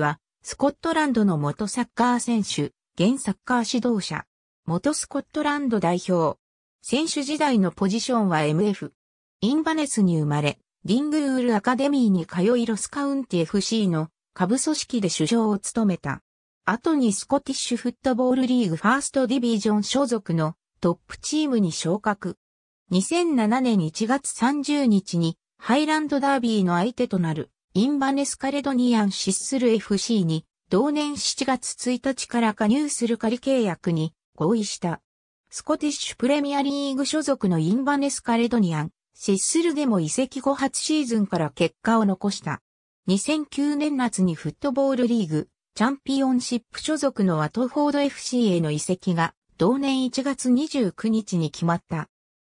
は、スコットランドの元サッカー選手、現サッカー指導者、元スコットランド代表。選手時代のポジションは MF。インバネスに生まれ、リングルールアカデミーに通いロスカウンティ FC の下部組織で首相を務めた。後にスコティッシュフットボールリーグファーストディビジョン所属のトップチームに昇格。2007年1月30日にハイランドダービーの相手となるインバネスカレドニアンシッスル FC に同年7月1日から加入する仮契約に合意した。スコティッシュプレミアリーグ所属のインバネスカレドニアン、シッスルでも移籍後初シーズンから結果を残した。2009年夏にフットボールリーグ、チャンピオンシップ所属のワトフォード FC への移籍が同年1月29日に決まった。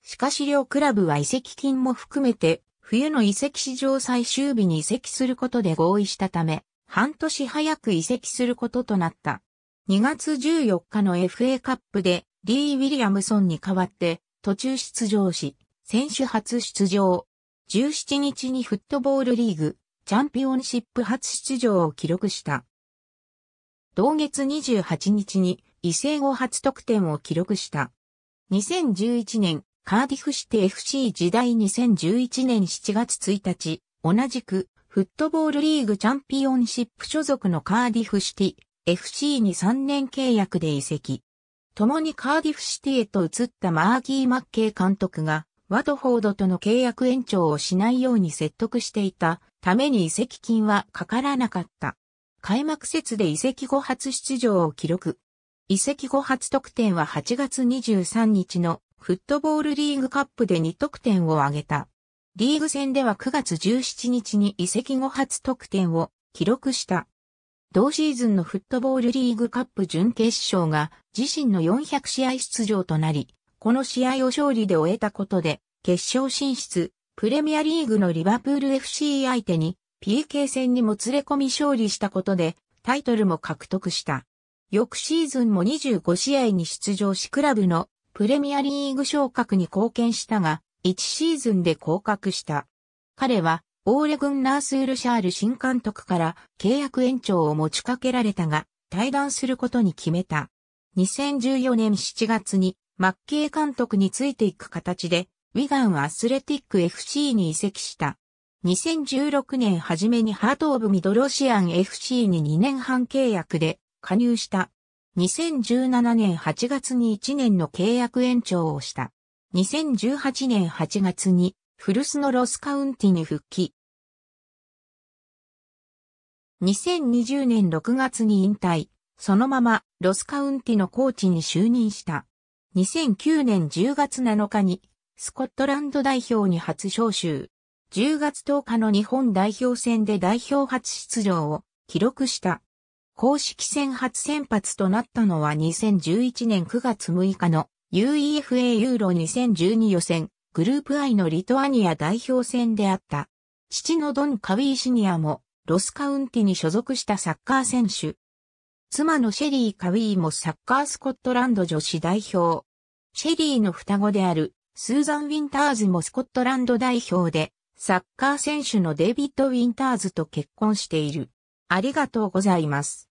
しかし両クラブは移籍金も含めて冬の移籍史上最終日に移籍することで合意したため、半年早く移籍することとなった。2月14日の FA カップで、リー・ウィリアムソンに代わって、途中出場し、選手初出場。17日にフットボールリーグ、チャンピオンシップ初出場を記録した。同月28日に、異性後初得点を記録した。2011年カーディフシティ FC 時代2011年7月1日、同じく、フットボールリーグチャンピオンシップ所属のカーディフシティ FC に3年契約で移籍。共にカーディフシティへと移ったマーギー・マッケイ監督が、ワトフォードとの契約延長をしないように説得していたために移籍金はかからなかった。開幕節で移籍後初出場を記録。移籍後初得点は8月23日のフットボールリーグカップで2得点を挙げた。リーグ戦では9月17日に移籍後初得点を記録した。同シーズンのフットボールリーグカップ準決勝が自身の400試合出場となり、この試合を勝利で終えたことで、決勝進出、プレミアリーグのリバプール FC 相手に PK 戦にも連れ込み勝利したことで、タイトルも獲得した。翌シーズンも25試合に出場しクラブのプレミアリーグ昇格に貢献したが、1シーズンで降格した。彼は、オーレ・グンナース・ウルシャール新監督から契約延長を持ちかけられたが、退団することに決めた。2014年7月に、マッケイ監督についていく形で、ウィガンはアスレティック FC に移籍した。2016年初めにハートオブミドロシアン FC に2年半契約で加入した。2017年8月に1年の契約延長をした。2018年8月に古巣のロスカウンティに復帰。2020年6月に引退、そのままロスカウンティのコーチに就任した。2009年10月7日にスコットランド代表に初招集。10月10日の日本代表戦で代表初出場を記録した。公式戦初先発となったのは2011年9月6日の UEFA ユーロ2012予選グループ I のリトアニア代表戦であった。父のドン・カウィーシニアもロスカウンティに所属したサッカー選手。妻のシェリー・カウィーもサッカースコットランド女子代表。シェリーの双子であるスーザン・ウィンターズもスコットランド代表でサッカー選手のデイビッド・ウィンターズと結婚している。ありがとうございます。